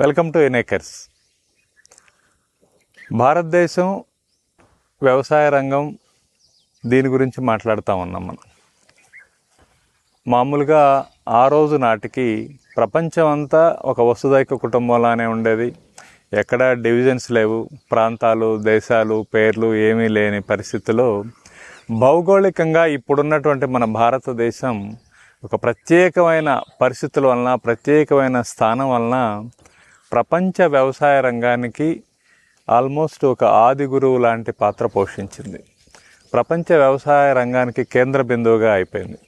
welcome to ఎనేకర్స్ భారతదేశం వ్యవసాయ రంగం దీని గురించి మాట్లాడుతూ ఉన్నాం మనం మామూలుగా ఆ రోజు నాటికి ప్రపంచం అంతా ఒక వసుదైక కుటుంబంలానే ఉండేది ఎక్కడ డివిజన్స్ లేవు ప్రాంతాలు దేశాలు పేర్లు ఏమీ లేని పరిస్థితిలో భౌగోళికంగా ఇప్పుడున్నటువంటి మన భారతదేశం ఒక ప్రత్యేకమైన పరిస్థితుల వలన ప్రత్యేకమైన స్థానం వలన ప్రపంచ వ్యవసాయ రంగానికి ఆల్మోస్ట్ ఒక ఆది గురువు లాంటి పాత్ర పోషించింది ప్రపంచ వ్యవసాయ రంగానికి కేంద్ర బిందువుగా అయిపోయింది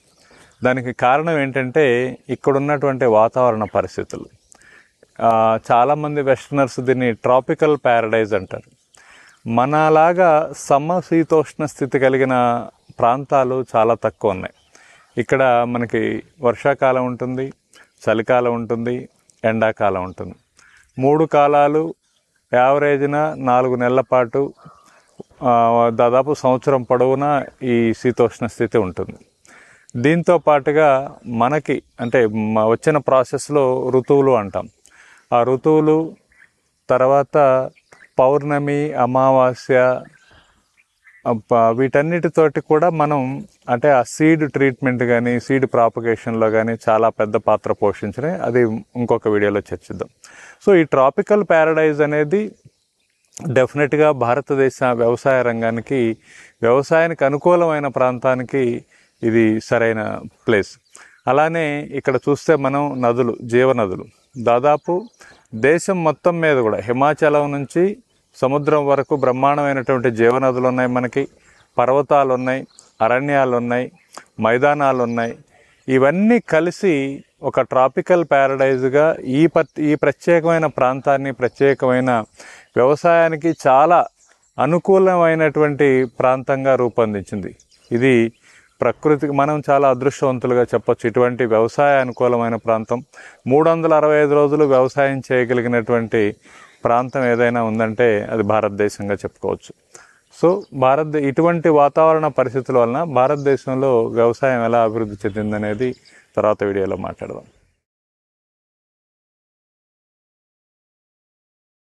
దానికి కారణం ఏంటంటే ఇక్కడున్నటువంటి వాతావరణ పరిస్థితులు చాలామంది వెస్టర్నర్స్ దీన్ని ట్రాపికల్ ప్యారడైజ్ అంటారు మనలాగా సమశీతోష్ణ స్థితి కలిగిన ప్రాంతాలు చాలా తక్కువ ఉన్నాయి ఇక్కడ మనకి వర్షాకాలం ఉంటుంది చలికాలం ఉంటుంది ఎండాకాలం ఉంటుంది మూడు కాలాలు యావరేజ్న నాలుగు నెలల పాటు దాదాపు సంవత్సరం పొడవునా ఈ శీతోష్ణ స్థితి ఉంటుంది దీంతో పాటుగా మనకి అంటే వచ్చిన ప్రాసెస్లో ఋతువులు అంటాం ఆ ఋతువులు తర్వాత పౌర్ణమి అమావాస్య వీటన్నిటితోటి కూడా మనం అంటే ఆ సీడ్ ట్రీట్మెంట్ కానీ సీడ్ ప్రాపగేషన్లో కానీ చాలా పెద్ద పాత్ర పోషించినాయి అది ఇంకొక వీడియోలో చర్చిద్దాం సో ఈ ట్రాపికల్ ప్యారడైజ్ అనేది డెఫినెట్గా భారతదేశ వ్యవసాయ రంగానికి వ్యవసాయానికి అనుకూలమైన ప్రాంతానికి ఇది సరైన ప్లేస్ అలానే ఇక్కడ చూస్తే మనం నదులు జీవనదులు దాదాపు దేశం మొత్తం మీద కూడా హిమాచలం నుంచి సముద్రం వరకు బ్రహ్మాండమైనటువంటి జీవనదులు ఉన్నాయి మనకి పర్వతాలు ఉన్నాయి అరణ్యాలు ఉన్నాయి మైదానాలు ఉన్నాయి ఇవన్నీ కలిసి ఒక ట్రాపికల్ ప్యారడైజ్గా ఈ ప ఈ ప్రత్యేకమైన ప్రాంతాన్ని ప్రత్యేకమైన వ్యవసాయానికి చాలా అనుకూలమైనటువంటి ప్రాంతంగా రూపొందించింది ఇది ప్రకృతికి మనం చాలా అదృష్టవంతులుగా చెప్పచ్చు ఇటువంటి వ్యవసాయ అనుకూలమైన ప్రాంతం మూడు వందల అరవై ఐదు రోజులు వ్యవసాయం చేయగలిగినటువంటి ప్రాంతం ఏదైనా ఉందంటే అది భారతదేశంగా చెప్పుకోవచ్చు సో భారత ఇటువంటి వాతావరణ పరిస్థితుల వలన భారతదేశంలో వ్యవసాయం ఎలా అభివృద్ధి చెందిందనేది తర్వాత వీడియోలో మాట్లాడదాం